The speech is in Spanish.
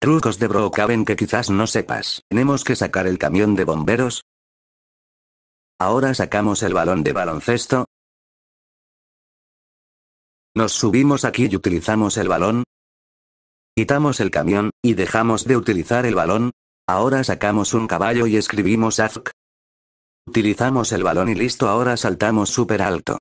Trucos de caben que quizás no sepas. Tenemos que sacar el camión de bomberos. Ahora sacamos el balón de baloncesto. Nos subimos aquí y utilizamos el balón. Quitamos el camión, y dejamos de utilizar el balón. Ahora sacamos un caballo y escribimos AFK. Utilizamos el balón y listo ahora saltamos súper alto.